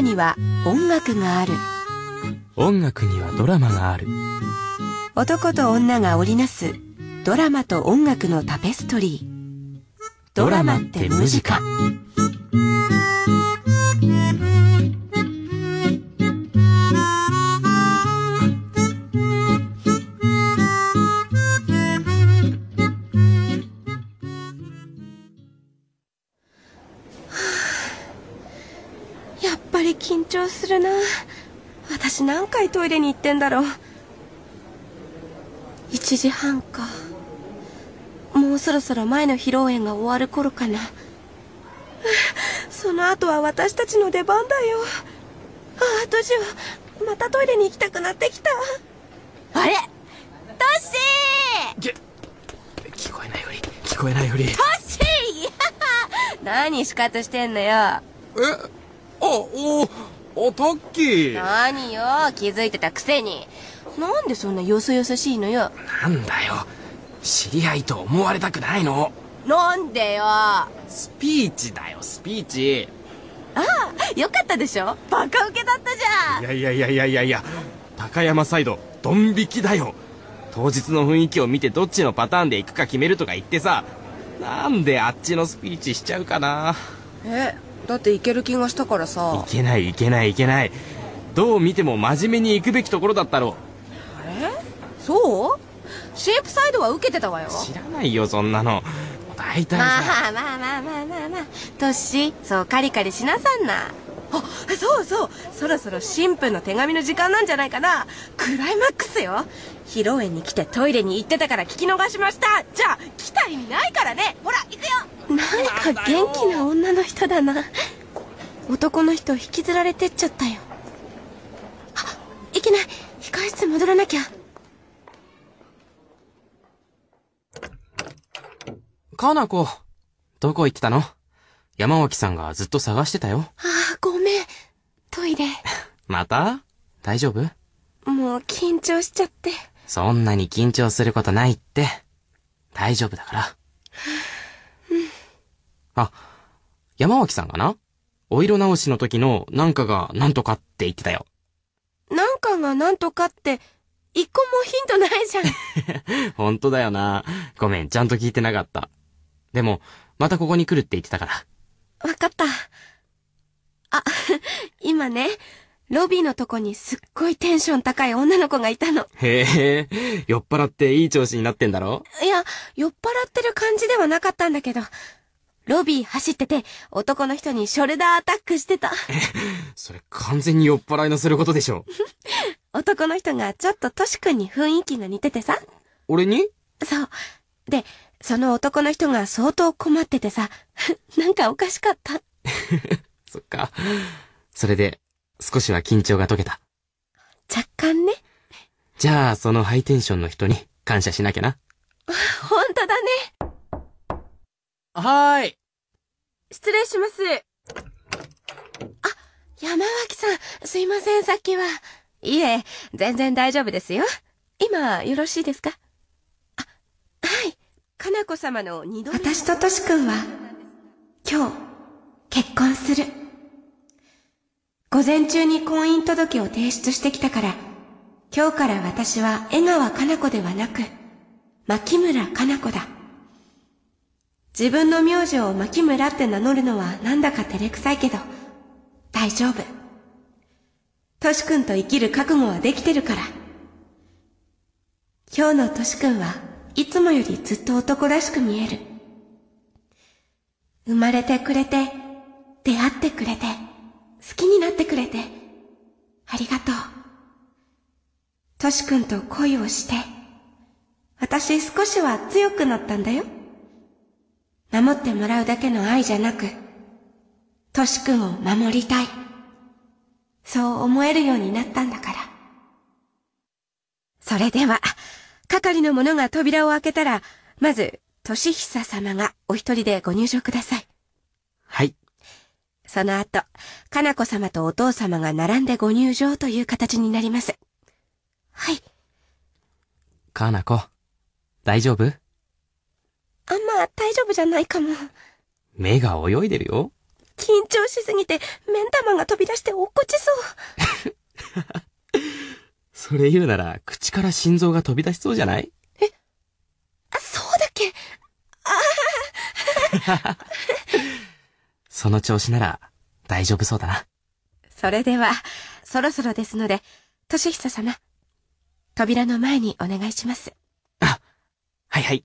には音楽がある音楽にはドラマがある男と女が織りなすドラマと音楽のタペストリードラマってムジカり緊張するな私何回トイレに行ってんだろう1時半かもうそろそろ前の披露宴が終わる頃かなその後は私たちの出番だよああどうしようまたトイレに行きたくなってきたあれトッシー聞こえないより聞こえないよりトッシー 何シカトしてんのよえおおタッキー何よ気づいてたくせになんでそんなよそよそしいのよなんだよ知り合いと思われたくないのなんでよスピーチだよスピーチああよかったでしょバカウケだったじゃんいやいやいやいやいやいや高山サイドドン引きだよ当日の雰囲気を見てどっちのパターンで行くか決めるとか言ってさなんであっちのスピーチしちゃうかなえだっていける気がしたからさいけないいけないいけないどう見ても真面目に行くべきところだったろうあれそうシェイプサイドは受けてたわよ知らないよそんなの大体まあまあまあまあまあまあトッシーそうカリカリしなさんなあそうそうそろそろ新婦の手紙の時間なんじゃないかなクライマックスよ披露宴に来てトイレに行ってたから聞き逃しましたじゃあ来た意味ないからねほら行くよなんか元気な女の人だな男の人引きずられてっちゃったよあいけない控室戻らなきゃかなこどこ行ってたの山脇さんがずっと探してたよああごめんトイレ また大丈夫もう緊張しちゃってそんなに緊張することないって大丈夫だからあ、山脇さんがな、お色直しの時のなんかがなんとかって言ってたよ。なんかがなんとかって、一個もヒントないじゃん。本当だよな。ごめん、ちゃんと聞いてなかった。でも、またここに来るって言ってたから。わかった。あ、今ね、ロビーのとこにすっごいテンション高い女の子がいたの。へえ、酔っ払っていい調子になってんだろいや、酔っ払ってる感じではなかったんだけど、ロビー走ってて、男の人にショルダーアタックしてた。え、それ完全に酔っ払いのすることでしょ。男の人がちょっとトシ君に雰囲気が似ててさ。俺にそう。で、その男の人が相当困っててさ、なんかおかしかった。そっか。それで、少しは緊張が解けた。若干ね。じゃあ、そのハイテンションの人に感謝しなきゃな。本当だね。はーい。失礼します。あ、山脇さん、すいません、さっきは。いえ、全然大丈夫ですよ。今、よろしいですかあ、はい。かなこ様の二度私ととしくんは、今日、結婚する。午前中に婚姻届を提出してきたから、今日から私は江川かな子ではなく、牧村かな子だ。自分の名字を牧村って名乗るのはなんだか照れくさいけど、大丈夫。トシ君と生きる覚悟はできてるから。今日のトシ君はいつもよりずっと男らしく見える。生まれてくれて、出会ってくれて、好きになってくれて、ありがとう。トシ君と恋をして、私少しは強くなったんだよ。守ってもらうだけの愛じゃなく、としくんを守りたい。そう思えるようになったんだから。それでは、係の者が扉を開けたら、まず、としひさ様がお一人でご入場ください。はい。その後、かなこ様とお父様が並んでご入場という形になります。はい。かなこ、大丈夫あんま大丈夫じゃないかも。目が泳いでるよ。緊張しすぎて、目ん玉が飛び出して落っこちそう。それ言うなら、口から心臓が飛び出しそうじゃないえあ、そうだっけあ その調子なら、大丈夫そうだな。それでは、そろそろですので、としひさ様、扉の前にお願いします。あ、はいはい。